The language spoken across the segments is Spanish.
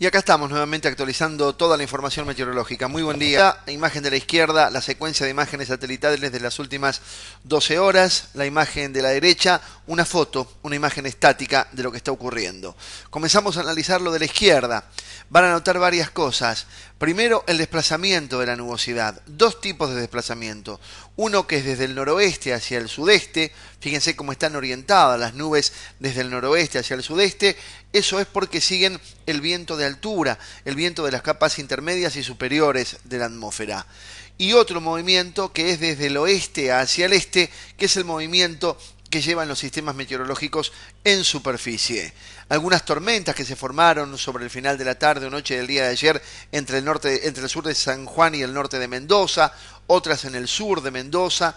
Y acá estamos nuevamente actualizando toda la información meteorológica. Muy buen día. La imagen de la izquierda, la secuencia de imágenes satelitales de las últimas 12 horas. La imagen de la derecha, una foto, una imagen estática de lo que está ocurriendo. Comenzamos a analizar lo de la izquierda. Van a notar varias cosas. Primero, el desplazamiento de la nubosidad. Dos tipos de desplazamiento. Uno que es desde el noroeste hacia el sudeste. Fíjense cómo están orientadas las nubes desde el noroeste hacia el sudeste. Eso es porque siguen el viento de altura, el viento de las capas intermedias y superiores de la atmósfera. Y otro movimiento que es desde el oeste hacia el este, que es el movimiento que llevan los sistemas meteorológicos en superficie. Algunas tormentas que se formaron sobre el final de la tarde o noche del día de ayer entre el, norte, entre el sur de San Juan y el norte de Mendoza, otras en el sur de Mendoza.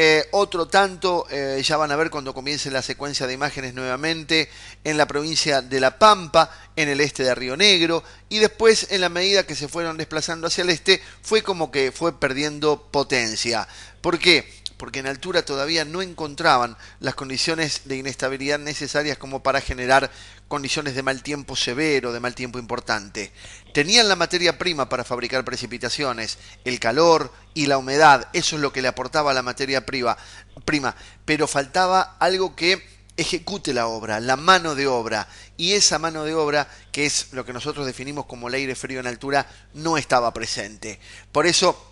Eh, otro tanto, eh, ya van a ver cuando comience la secuencia de imágenes nuevamente, en la provincia de La Pampa, en el este de Río Negro, y después en la medida que se fueron desplazando hacia el este, fue como que fue perdiendo potencia. ¿Por qué? porque en altura todavía no encontraban las condiciones de inestabilidad necesarias como para generar condiciones de mal tiempo severo, de mal tiempo importante. Tenían la materia prima para fabricar precipitaciones, el calor y la humedad, eso es lo que le aportaba la materia prima, prima pero faltaba algo que ejecute la obra, la mano de obra. Y esa mano de obra, que es lo que nosotros definimos como el aire frío en altura, no estaba presente. Por eso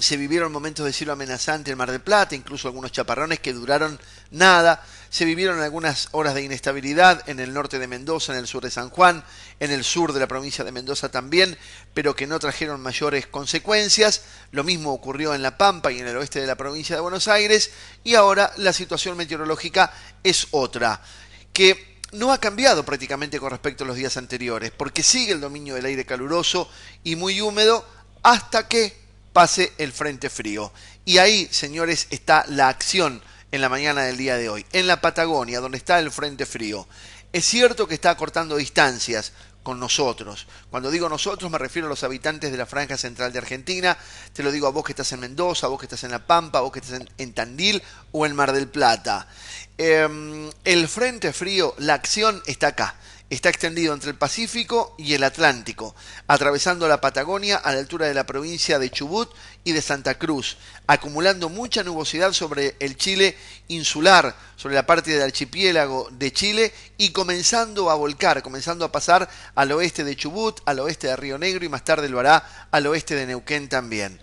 se vivieron momentos de cielo amenazante en el Mar del Plata, incluso algunos chaparrones que duraron nada, se vivieron algunas horas de inestabilidad en el norte de Mendoza, en el sur de San Juan, en el sur de la provincia de Mendoza también, pero que no trajeron mayores consecuencias. Lo mismo ocurrió en La Pampa y en el oeste de la provincia de Buenos Aires, y ahora la situación meteorológica es otra, que no ha cambiado prácticamente con respecto a los días anteriores, porque sigue el dominio del aire caluroso y muy húmedo hasta que pase el frente frío. Y ahí, señores, está la acción en la mañana del día de hoy, en la Patagonia, donde está el frente frío. Es cierto que está cortando distancias con nosotros. Cuando digo nosotros me refiero a los habitantes de la franja central de Argentina, te lo digo a vos que estás en Mendoza, a vos que estás en La Pampa, a vos que estás en, en Tandil o en Mar del Plata. Em, el frente frío, la acción está acá. Está extendido entre el Pacífico y el Atlántico, atravesando la Patagonia a la altura de la provincia de Chubut y de Santa Cruz, acumulando mucha nubosidad sobre el Chile insular, sobre la parte del archipiélago de Chile y comenzando a volcar, comenzando a pasar al oeste de Chubut, al oeste de Río Negro y más tarde lo hará al oeste de Neuquén también.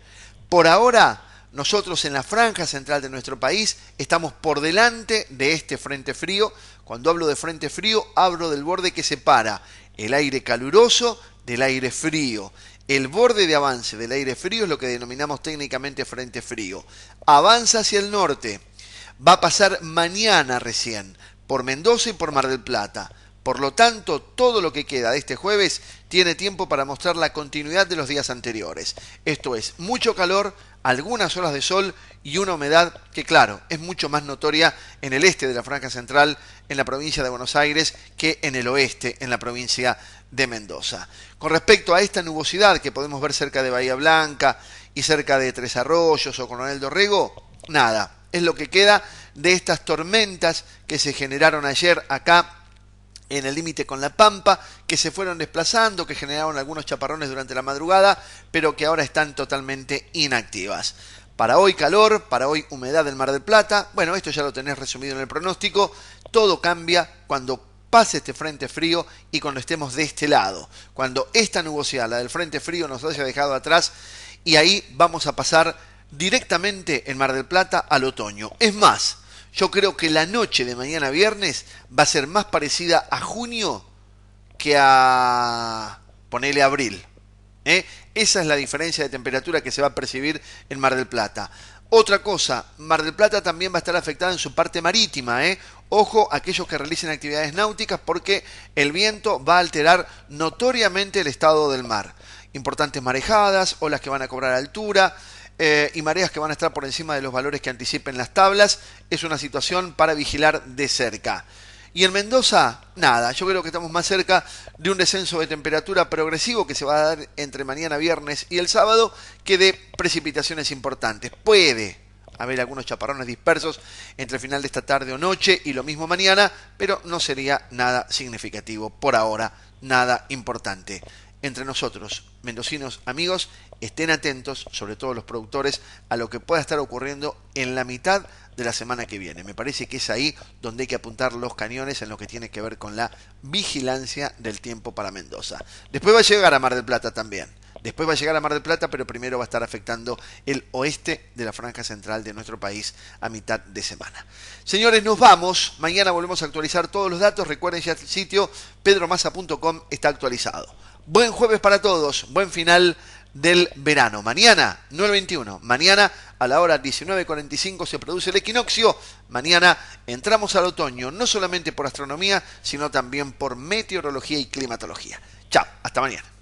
Por ahora, nosotros en la franja central de nuestro país estamos por delante de este frente frío. Cuando hablo de frente frío, hablo del borde que separa el aire caluroso del aire frío. El borde de avance del aire frío es lo que denominamos técnicamente frente frío. Avanza hacia el norte. Va a pasar mañana recién por Mendoza y por Mar del Plata por lo tanto, todo lo que queda de este jueves tiene tiempo para mostrar la continuidad de los días anteriores. Esto es mucho calor, algunas horas de sol y una humedad que, claro, es mucho más notoria en el este de la franja central, en la provincia de Buenos Aires, que en el oeste, en la provincia de Mendoza. Con respecto a esta nubosidad que podemos ver cerca de Bahía Blanca y cerca de Tres Arroyos o Coronel Dorrego, nada, es lo que queda de estas tormentas que se generaron ayer acá en el límite con La Pampa, que se fueron desplazando, que generaron algunos chaparrones durante la madrugada, pero que ahora están totalmente inactivas. Para hoy calor, para hoy humedad del Mar del Plata. Bueno, esto ya lo tenés resumido en el pronóstico. Todo cambia cuando pase este frente frío y cuando estemos de este lado. Cuando esta nubosidad, la del frente frío, nos haya dejado atrás y ahí vamos a pasar directamente en Mar del Plata al otoño. Es más, yo creo que la noche de mañana viernes va a ser más parecida a junio que a ponele abril. ¿eh? Esa es la diferencia de temperatura que se va a percibir en Mar del Plata. Otra cosa, Mar del Plata también va a estar afectada en su parte marítima. ¿eh? Ojo a aquellos que realicen actividades náuticas porque el viento va a alterar notoriamente el estado del mar. Importantes marejadas, olas que van a cobrar altura, eh, y mareas que van a estar por encima de los valores que anticipen las tablas. Es una situación para vigilar de cerca. Y en Mendoza, nada. Yo creo que estamos más cerca de un descenso de temperatura progresivo que se va a dar entre mañana viernes y el sábado que de precipitaciones importantes. Puede haber algunos chaparrones dispersos entre el final de esta tarde o noche y lo mismo mañana, pero no sería nada significativo por ahora, nada importante entre nosotros, mendocinos amigos, estén atentos, sobre todo los productores, a lo que pueda estar ocurriendo en la mitad de la semana que viene. Me parece que es ahí donde hay que apuntar los cañones en lo que tiene que ver con la vigilancia del tiempo para Mendoza. Después va a llegar a Mar del Plata también. Después va a llegar a Mar del Plata, pero primero va a estar afectando el oeste de la franja central de nuestro país a mitad de semana. Señores, nos vamos. Mañana volvemos a actualizar todos los datos. Recuerden ya el sitio pedromasa.com está actualizado. Buen jueves para todos, buen final del verano. Mañana, 9.21, mañana a la hora 19.45 se produce el equinoccio. Mañana entramos al otoño, no solamente por astronomía, sino también por meteorología y climatología. Chao, hasta mañana.